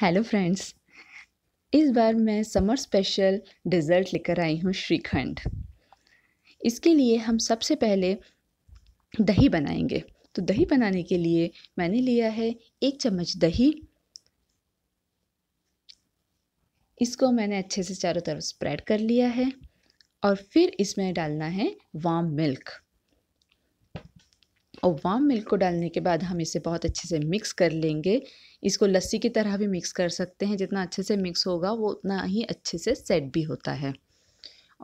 hello friends इस बार मैं summer special dessert लेकर आई हूँ श्रीखंड इसके लिए हम सबसे पहले दही बनाएंगे तो दही बनाने के लिए मैंने लिया है एक चम्मच दही इसको मैंने अच्छे से चारों तरफ स्प्रेड कर लिया है और फिर इसमें डालना है वाम मिल्क और वाम मिल्क को डालने के बाद हम इसे बहुत अच्छे से मिक्स कर लेंगे इसको लस्सी की तरह भी मिक्स कर सकते हैं जितना अच्छे से मिक्स होगा वो उतना ही अच्छे से सेट भी होता है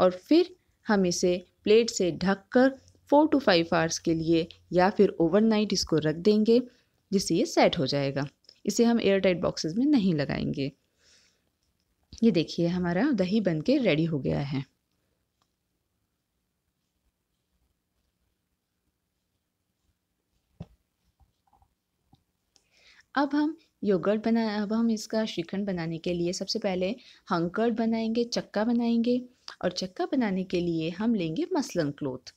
और फिर हम इसे प्लेट से ढक कर फोर टू फाइव आवर्स के लिए या फिर ओवरनाइट इसको रख देंगे जिससे ये सेट हो जाएगा इसे हम एयर टाइट बॉक्सेस में नहीं लगाएंगे ये देखिए हमारा दही बन के रेडी हो गया है अब हम योगर्ट बना अब हम इसका श्रीखंड बनाने के लिए सबसे पहले हंकर्ड बनाएंगे चक्का बनाएंगे और चक्का बनाने के लिए हम लेंगे मसलन क्लोथ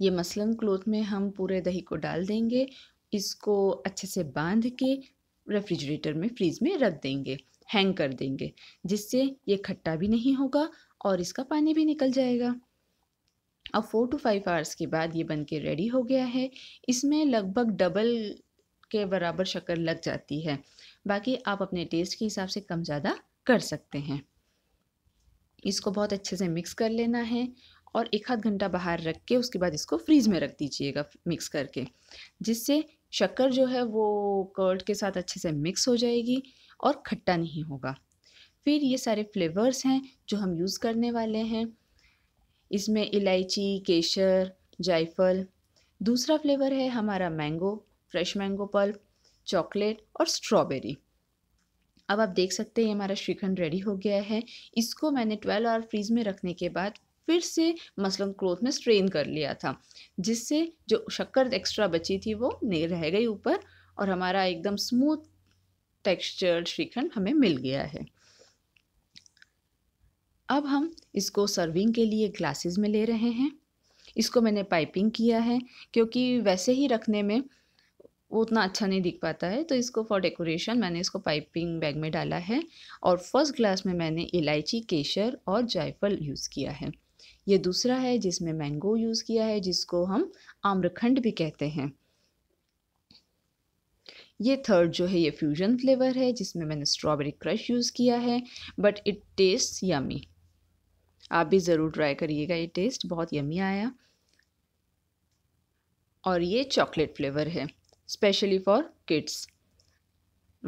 ये मसलन क्लोथ में हम पूरे दही को डाल देंगे इसको अच्छे से बांध के रेफ्रिजरेटर में फ्रीज में रख देंगे हैंग कर देंगे जिससे ये खट्टा भी नहीं होगा और इसका पानी भी निकल जाएगा अब फ़ोर टू फाइव आवर्स के बाद ये बन के रेडी हो गया है इसमें लगभग डबल के बराबर शक्कर लग जाती है बाकी आप अपने टेस्ट के हिसाब से कम ज़्यादा कर सकते हैं इसको बहुत अच्छे से मिक्स कर लेना है और एक आध घंटा बाहर रख के उसके बाद इसको फ्रीज़ में रख दीजिएगा मिक्स करके जिससे शक्कर जो है वो कर्ड के साथ अच्छे से मिक्स हो जाएगी और खट्टा नहीं होगा फिर ये सारे फ्लेवर्स हैं जो हम यूज़ करने वाले हैं इसमें इलायची केसर जायफल दूसरा फ्लेवर है हमारा mango fresh mango pulp chocolate और स्ट्रॉबेरी अब आप देख सकते हैं हमारा श्रीखंड रेडी हो गया है इसको मैंने ट्वेल्व आवर फ्रीज में रखने के बाद फिर से मसलन क्लोथ में स्ट्रेन कर लिया था जिससे जो शक्कर एक्स्ट्रा बची थी वो नहीं रह गई ऊपर और हमारा एकदम स्मूथ टेक्सचर्ड श्रीखंड हमें मिल गया है अब हम इसको सर्विंग के लिए ग्लासेस में ले रहे हैं इसको मैंने पाइपिंग किया है क्योंकि वैसे ही रखने में वो उतना अच्छा नहीं दिख पाता है तो इसको फॉर डेकोरेशन मैंने इसको पाइपिंग बैग में डाला है और फर्स्ट ग्लास में मैंने इलायची केशर और जायफल यूज़ किया है ये दूसरा है जिसमें मैंगो यूज़ किया है जिसको हम आम्रखंड भी कहते हैं ये थर्ड जो है ये फ्यूजन फ्लेवर है जिसमें मैंने स्ट्रॉबेरी क्रश यूज़ किया है बट इट टेस्ट यमी आप भी ज़रूर ट्राई करिएगा ये टेस्ट बहुत यमी आया और ये चॉकलेट फ्लेवर है स्पेशली फॉर किड्स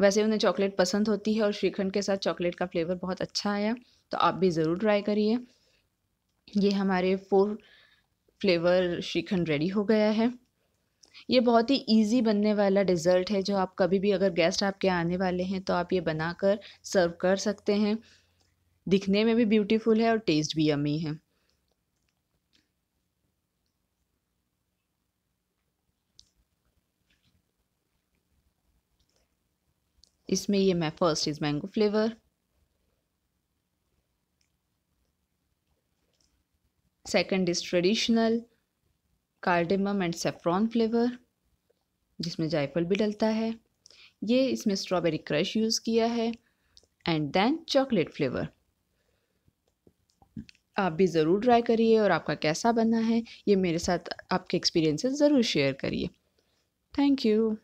वैसे उन्हें चॉकलेट पसंद होती है और श्रीखंड के साथ चॉकलेट का फ्लेवर बहुत अच्छा आया तो आप भी ज़रूर ट्राई करिए ये हमारे फोर फ्लेवर श्रीखंड रेडी हो गया है ये बहुत ही इजी बनने वाला डिज़र्ट है जो आप कभी भी अगर गेस्ट आपके आने वाले हैं तो आप ये बनाकर सर्व कर सकते हैं दिखने में भी ब्यूटीफुल है और टेस्ट भी अमी है इसमें ये मैं first is mango flavour second is traditional cardamom and saffron flavour जिसमें जायफल भी डलता है ये इसमें स्ट्रॉबेरी क्रश यूज़ किया है एंड देन चॉकलेट फ्लेवर आप भी ज़रूर ट्राई करिए और आपका कैसा बना है ये मेरे साथ आपके एक्सपीरियंसेस ज़रूर शेयर करिए थैंक यू